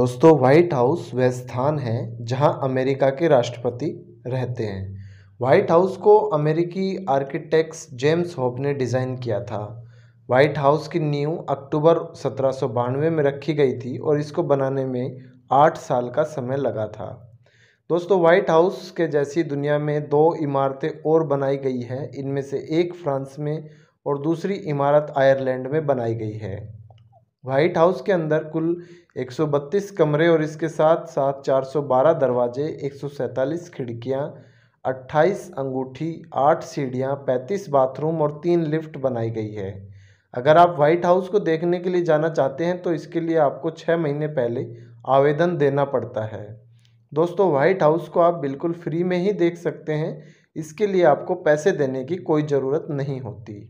दोस्तों white house वह स्थान है जहां अमेरिका के राष्ट्रपति रहते हैं व्हाइट हाउस को अमेरिकी आर्किटेक्ट्स जेम्स होप ने डिज़ाइन किया था व्हाइट हाउस की नींव अक्टूबर सत्रह में रखी गई थी और इसको बनाने में आठ साल का समय लगा था दोस्तों व्हाइट हाउस के जैसी दुनिया में दो इमारतें और बनाई गई हैं इनमें से एक फ्रांस में और दूसरी इमारत आयरलैंड में बनाई गई है व्हाइट हाउस के अंदर कुल 132 कमरे और इसके साथ साथ 412 दरवाजे 147 खिड़कियां 28 अंगूठी 8 सीढ़ियां 35 बाथरूम और 3 लिफ्ट बनाई गई है अगर आप व्हाइट हाउस को देखने के लिए जाना चाहते हैं तो इसके लिए आपको छः महीने पहले आवेदन देना पड़ता है दोस्तों व्हाइट हाउस को आप बिल्कुल फ्री में ही देख सकते हैं इसके लिए आपको पैसे देने की कोई ज़रूरत नहीं होती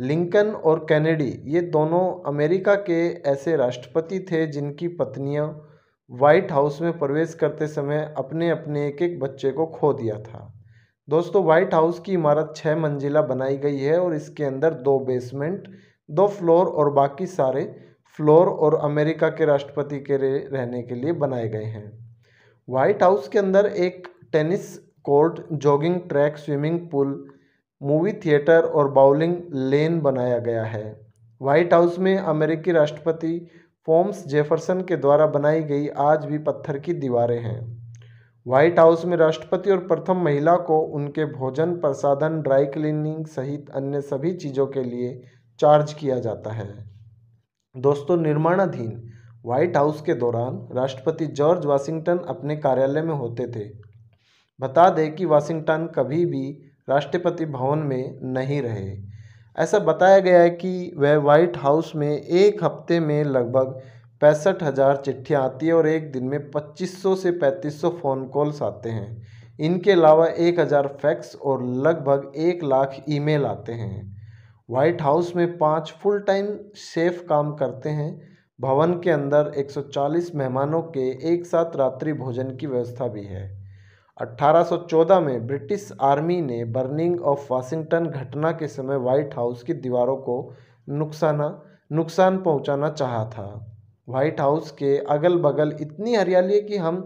लिंकन और कैनेडी ये दोनों अमेरिका के ऐसे राष्ट्रपति थे जिनकी पत्नियां व्हाइट हाउस में प्रवेश करते समय अपने अपने एक एक बच्चे को खो दिया था दोस्तों व्हाइट हाउस की इमारत छः मंजिला बनाई गई है और इसके अंदर दो बेसमेंट दो फ्लोर और बाकी सारे फ्लोर और अमेरिका के राष्ट्रपति के रहने के लिए बनाए गए हैं व्हाइट हाउस के अंदर एक tennis court jogging track swimming pool movie theatre और बाउलिंग लेन बनाया गया है व्हाइट हाउस में अमेरिकी राष्ट्रपति फोम्स जेफरसन के द्वारा बनाई गई आज भी पत्थर की दीवारें हैं व्हाइट हाउस में राष्ट्रपति और प्रथम महिला को उनके भोजन प्रसाधन ड्राई क्लीनिंग सहित अन्य सभी चीज़ों के लिए चार्ज किया जाता है दोस्तों निर्माणाधीन व्हाइट हाउस के दौरान राष्ट्रपति जॉर्ज वाशिंगटन अपने कार्यालय में होते थे बता दें कि वाशिंगटन कभी भी राष्ट्रपति भवन में नहीं रहे ऐसा बताया गया है कि वह व्हाइट हाउस में एक हफ्ते में लगभग पैंसठ हज़ार चिट्ठियाँ आती है और एक दिन में 2500 से 3500 फ़ोन कॉल्स आते हैं इनके अलावा 1000 फैक्स और लगभग एक लाख ईमेल आते हैं व्हाइट हाउस में पाँच फुल टाइम सेफ काम करते हैं भवन के अंदर 140 मेहमानों के एक साथ रात्रि भोजन की व्यवस्था भी है 1814 में ब्रिटिश आर्मी ने बर्निंग ऑफ वाशिंगटन घटना के समय व्हाइट हाउस की दीवारों को नुकसाना नुकसान पहुंचाना चाहा था व्हाइट हाउस के अगल बगल इतनी हरियाली है कि हम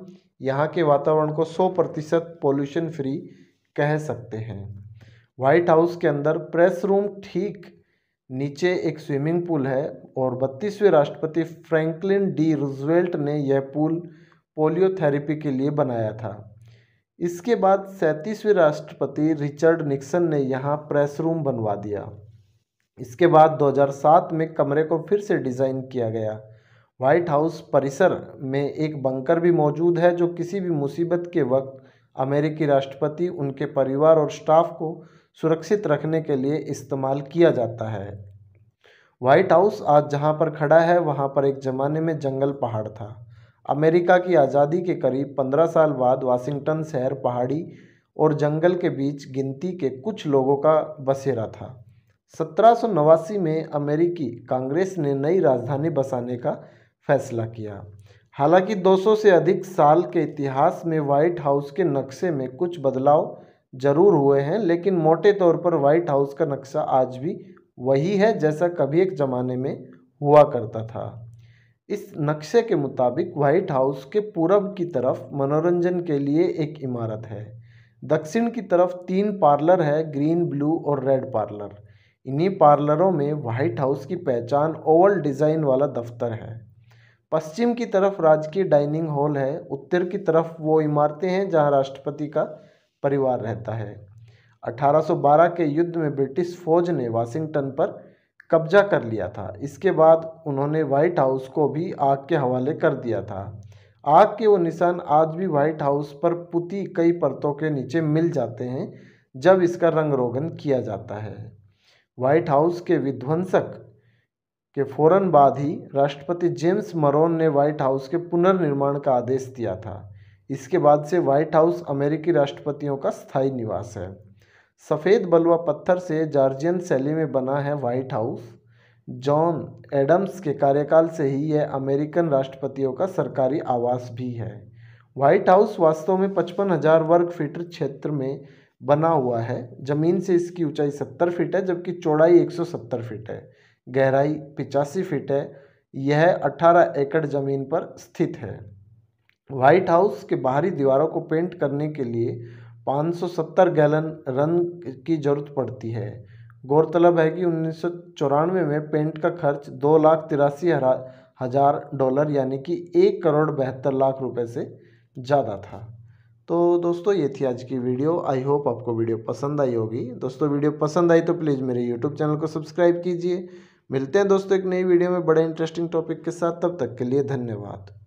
यहाँ के वातावरण को 100 प्रतिशत पोल्यूशन फ्री कह सकते हैं व्हाइट हाउस के अंदर प्रेस रूम ठीक नीचे एक स्विमिंग पूल है और बत्तीसवें राष्ट्रपति फ्रैंकलिन डी रूजवेल्ट ने यह पूल पोलियोथेरेपी के लिए बनाया था इसके बाद सैंतीसवें राष्ट्रपति रिचर्ड निक्सन ने यहाँ प्रेस रूम बनवा दिया इसके बाद 2007 में कमरे को फिर से डिज़ाइन किया गया व्हाइट हाउस परिसर में एक बंकर भी मौजूद है जो किसी भी मुसीबत के वक्त अमेरिकी राष्ट्रपति उनके परिवार और स्टाफ को सुरक्षित रखने के लिए इस्तेमाल किया जाता है व्हाइट हाउस आज जहाँ पर खड़ा है वहाँ पर एक ज़माने में जंगल पहाड़ था अमेरिका की आज़ादी के करीब पंद्रह साल बाद वाशिंगटन शहर पहाड़ी और जंगल के बीच गिनती के कुछ लोगों का बसेरा था सत्रह में अमेरिकी कांग्रेस ने नई राजधानी बसाने का फैसला किया हालांकि 200 से अधिक साल के इतिहास में व्हाइट हाउस के नक्शे में कुछ बदलाव जरूर हुए हैं लेकिन मोटे तौर पर व्हाइट हाउस का नक्शा आज भी वही है जैसा कभी एक ज़माने में हुआ करता था इस नक्शे के मुताबिक व्हाइट हाउस के पूरब की तरफ मनोरंजन के लिए एक इमारत है दक्षिण की तरफ तीन पार्लर है ग्रीन ब्लू और रेड पार्लर इन्हीं पार्लरों में व्हाइट हाउस की पहचान ओवल डिज़ाइन वाला दफ्तर है पश्चिम की तरफ राजकीय डाइनिंग हॉल है उत्तर की तरफ वो इमारतें हैं जहां राष्ट्रपति का परिवार रहता है 1812 के युद्ध में ब्रिटिश फौज ने वाशिंगटन पर कब्जा कर लिया था इसके बाद उन्होंने व्हाइट हाउस को भी आग के हवाले कर दिया था आग के वो निशान आज भी व्हाइट हाउस पर पुती कई परतों के नीचे मिल जाते हैं जब इसका रंग रोगन किया जाता है व्हाइट हाउस के विध्वंसक के फौरन बाद ही राष्ट्रपति जेम्स मरोन ने व्हाइट हाउस के पुनर्निर्माण का आदेश दिया था इसके बाद से व्हाइट हाउस अमेरिकी राष्ट्रपतियों का स्थायी निवास है सफ़ेद बलुआ पत्थर से जॉर्जियन शैली में बना है व्हाइट हाउस जॉन एडम्स के कार्यकाल से ही यह अमेरिकन राष्ट्रपतियों का सरकारी आवास भी है व्हाइट हाउस वास्तव में पचपन हजार वर्ग फीट क्षेत्र में बना हुआ है ज़मीन से इसकी ऊंचाई सत्तर फीट है जबकि चौड़ाई एक सौ सत्तर फीट है गहराई पिचासी फीट है यह अठारह एकड़ ज़मीन पर स्थित है व्हाइट हाउस के बाहरी दीवारों को पेंट करने के लिए 570 गैलन रन की ज़रूरत पड़ती है गौरतलब है कि उन्नीस में पेंट का खर्च दो लाख तिरासी हज़ार डॉलर यानी कि एक करोड़ बहत्तर लाख रुपए से ज़्यादा था तो दोस्तों ये थी आज की वीडियो आई होप आपको वीडियो पसंद आई होगी दोस्तों वीडियो पसंद आई तो प्लीज़ मेरे यूट्यूब चैनल को सब्सक्राइब कीजिए मिलते हैं दोस्तों एक नई वीडियो में बड़े इंटरेस्टिंग टॉपिक के साथ तब तक के लिए धन्यवाद